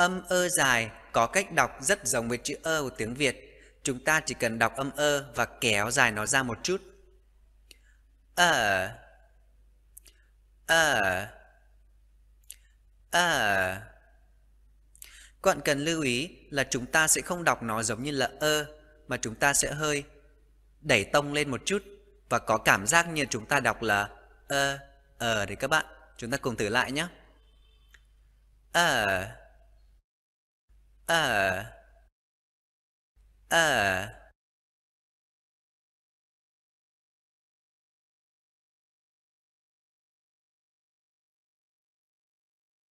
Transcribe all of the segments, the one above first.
Âm ơ dài có cách đọc rất giống với chữ ơ của tiếng Việt. Chúng ta chỉ cần đọc âm ơ và kéo dài nó ra một chút. Ờ Ờ Ờ Còn cần lưu ý là chúng ta sẽ không đọc nó giống như là ơ mà chúng ta sẽ hơi đẩy tông lên một chút và có cảm giác như chúng ta đọc là ơ ờ để các bạn. Chúng ta cùng thử lại nhé. Ờ ở ờ. ở ờ.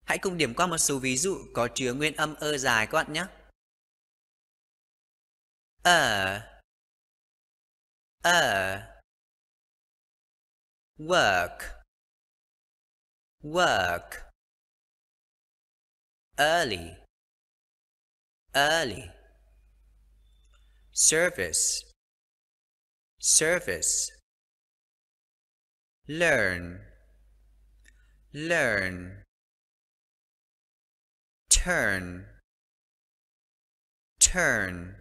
Hãy cùng điểm qua một số ví dụ có chứa nguyên âm ơ dài các bạn nhé. Ở ờ. Ở Work Work Early early service service learn learn turn turn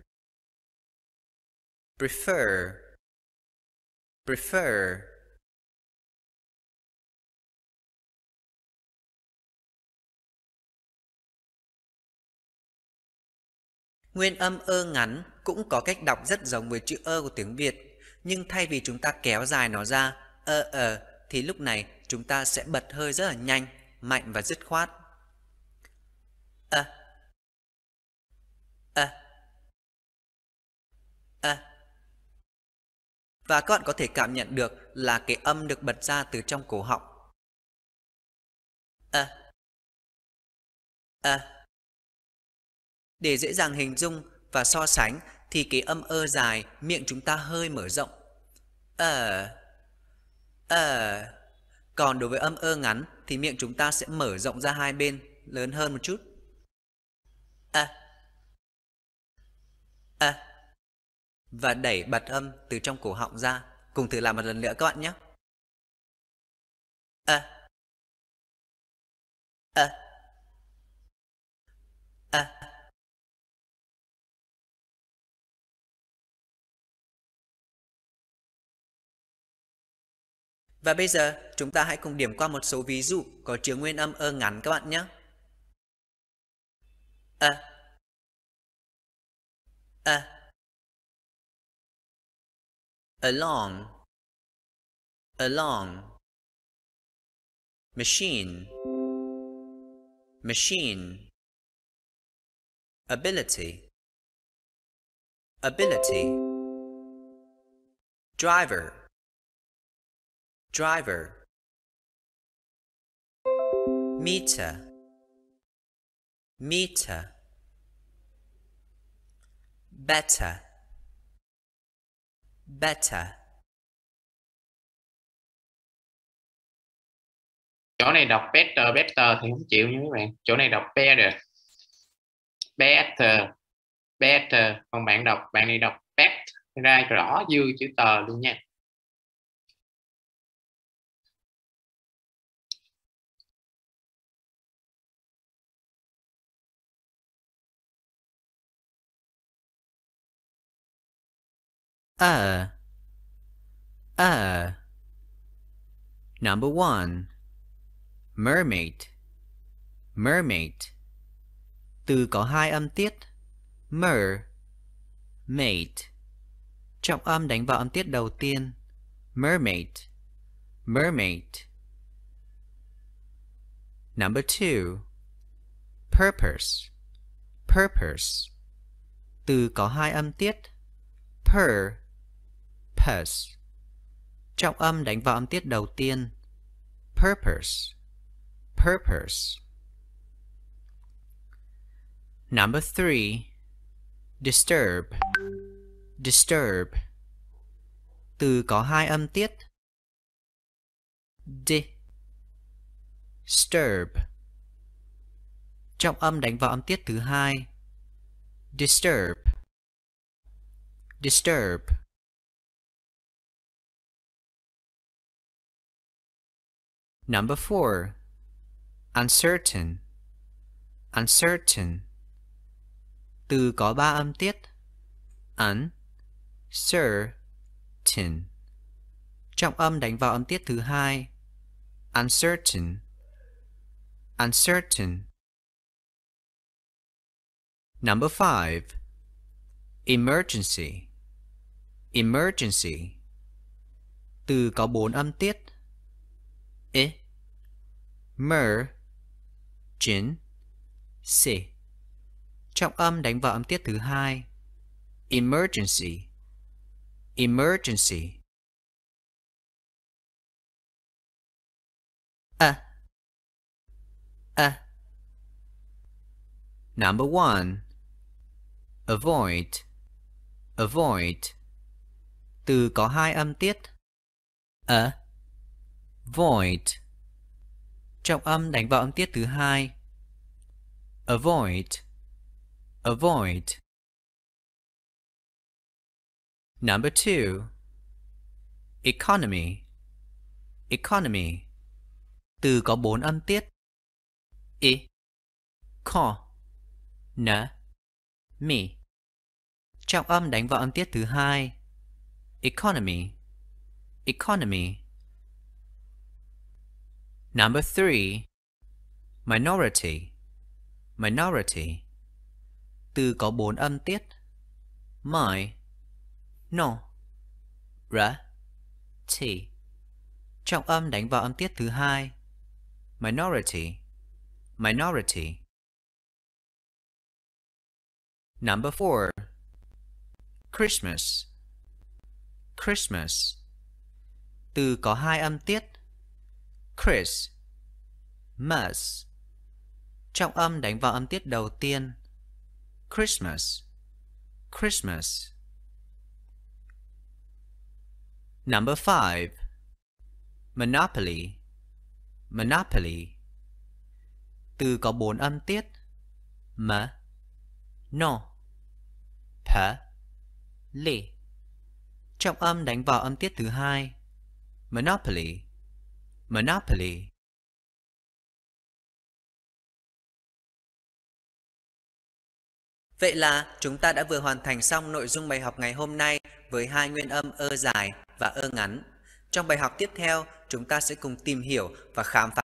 prefer prefer Nguyên âm ơ ngắn cũng có cách đọc rất giống với chữ ơ của tiếng Việt, nhưng thay vì chúng ta kéo dài nó ra, ơ ờ, thì lúc này chúng ta sẽ bật hơi rất là nhanh, mạnh và dứt khoát. Ơ Ơ Ơ Và các bạn có thể cảm nhận được là cái âm được bật ra từ trong cổ họng. Ơ Ơ để dễ dàng hình dung và so sánh thì cái âm ơ dài miệng chúng ta hơi mở rộng. Ờ, ờ. Còn đối với âm ơ ngắn thì miệng chúng ta sẽ mở rộng ra hai bên lớn hơn một chút. À. À. Và đẩy bật âm từ trong cổ họng ra. Cùng thử làm một lần nữa các bạn nhé. À. À. Và bây giờ, chúng ta hãy cùng điểm qua một số ví dụ có chứa nguyên âm ơ ngắn các bạn nhé. A A Along Along Machine Machine Ability Ability Driver driver meter meter better better chỗ này đọc better better thì không chịu nha các bạn chỗ này đọc better better better còn bạn đọc bạn này đọc bet ra rõ dư chữ tờ luôn nha A. A. Number one. Mermaid. Mermaid. Từ có hai âm tiết. Mer. Mate. Trọng âm đánh vào âm tiết đầu tiên. Mermaid. Mermaid. Number two. Purpose. Purpose. Từ có hai âm tiết. Per Purse. Trọng âm đánh vào âm tiết đầu tiên. Purpose. Purpose. Number three. Disturb. Disturb. Từ có hai âm tiết. D. Sturb. Trọng âm đánh vào âm tiết thứ hai. Disturb. Disturb. Number four, uncertain, uncertain. Từ có ba âm tiết, un, sir, tin. Trọng âm đánh vào âm tiết thứ hai, uncertain, uncertain. Number five, emergency, emergency. Từ có bốn âm tiết, E, mer chín c trọng âm đánh vào âm tiết thứ hai emergency emergency a a number one avoid avoid từ có hai âm tiết a Void. Trọng âm đánh vào âm tiết thứ hai. Avoid. Avoid. Number two. Economy. Economy. Từ có bốn âm tiết. E. Co. N. Mi. Trọng âm đánh vào âm tiết thứ hai. Economy. Economy. Number three, minority, minority. Từ có bốn âm tiết. My, no, r, t. Trọng âm đánh vào âm tiết thứ hai. Minority, minority. Number four, Christmas, Christmas. Từ có hai âm tiết. Chris Mas Trọng âm đánh vào âm tiết đầu tiên Christmas Christmas Number 5 Monopoly Monopoly Từ có bốn âm tiết M No P Li Trọng âm đánh vào âm tiết thứ hai Monopoly Monopoly Vậy là chúng ta đã vừa hoàn thành xong nội dung bài học ngày hôm nay với hai nguyên âm ơ dài và ơ ngắn. Trong bài học tiếp theo, chúng ta sẽ cùng tìm hiểu và khám phá